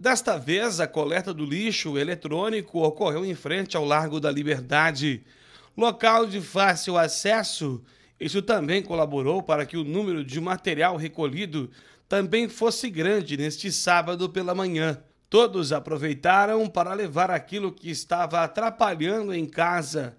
Desta vez, a coleta do lixo eletrônico ocorreu em frente ao Largo da Liberdade, local de fácil acesso. Isso também colaborou para que o número de material recolhido também fosse grande neste sábado pela manhã. Todos aproveitaram para levar aquilo que estava atrapalhando em casa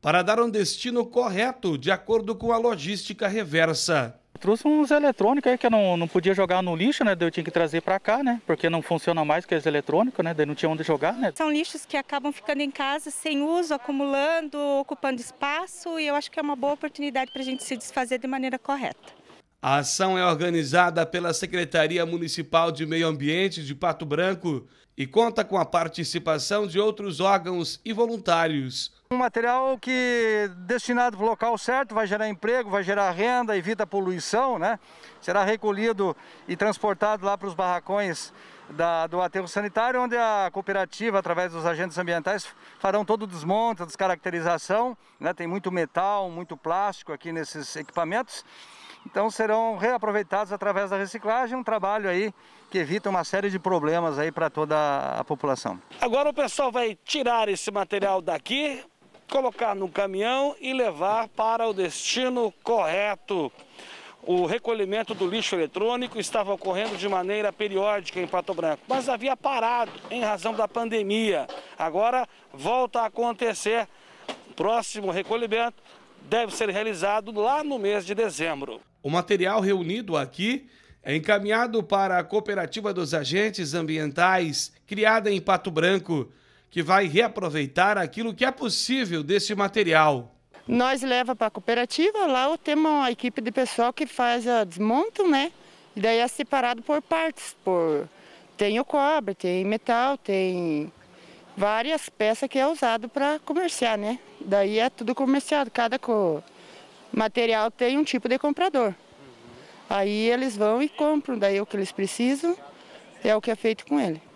para dar um destino correto de acordo com a logística reversa. Trouxe uns eletrônicos aí que eu não, não podia jogar no lixo, né? Eu tinha que trazer para cá, né? Porque não funciona mais que os eletrônicos, né? Daí não tinha onde jogar, né? São lixos que acabam ficando em casa sem uso, acumulando, ocupando espaço e eu acho que é uma boa oportunidade para a gente se desfazer de maneira correta. A ação é organizada pela Secretaria Municipal de Meio Ambiente de Pato Branco e conta com a participação de outros órgãos e voluntários. Um material que, destinado para o local certo, vai gerar emprego, vai gerar renda, evita poluição, né? Será recolhido e transportado lá para os barracões da, do aterro sanitário, onde a cooperativa, através dos agentes ambientais, farão todo o desmonte, a descaracterização. Né? Tem muito metal, muito plástico aqui nesses equipamentos. Então serão reaproveitados através da reciclagem, um trabalho aí que evita uma série de problemas aí para toda a população. Agora o pessoal vai tirar esse material daqui, colocar no caminhão e levar para o destino correto. O recolhimento do lixo eletrônico estava ocorrendo de maneira periódica em Pato Branco, mas havia parado em razão da pandemia. Agora volta a acontecer. Próximo recolhimento deve ser realizado lá no mês de dezembro. O material reunido aqui é encaminhado para a Cooperativa dos Agentes Ambientais, criada em Pato Branco, que vai reaproveitar aquilo que é possível desse material. Nós leva para a cooperativa, lá temos uma equipe de pessoal que faz a desmonto, né? E daí é separado por partes, por tem o cobre, tem metal, tem várias peças que é usado para comerciar, né? Daí é tudo comerciado, cada co... material tem um tipo de comprador. Uhum. Aí eles vão e compram, daí é o que eles precisam é o que é feito com ele.